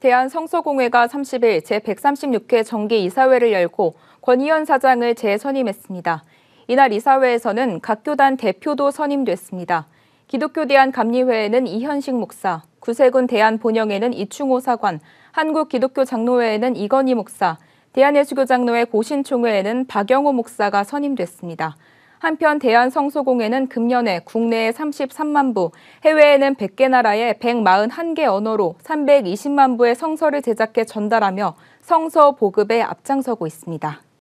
대한성서공회가 30일 제136회 정기이사회를 열고 권희연 사장을 재선임했습니다. 이날 이사회에서는 각 교단 대표도 선임됐습니다. 기독교 대한 감리회에는 이현식 목사, 구세군 대한 본영에는 이충호 사관, 한국 기독교 장로회에는 이건희 목사, 대한예수교 장로회 고신총회에는 박영호 목사가 선임됐습니다. 한편 대한성소공회는 금년에 국내에 33만 부, 해외에는 100개 나라에 141개 언어로 320만 부의 성서를 제작해 전달하며 성서 보급에 앞장서고 있습니다.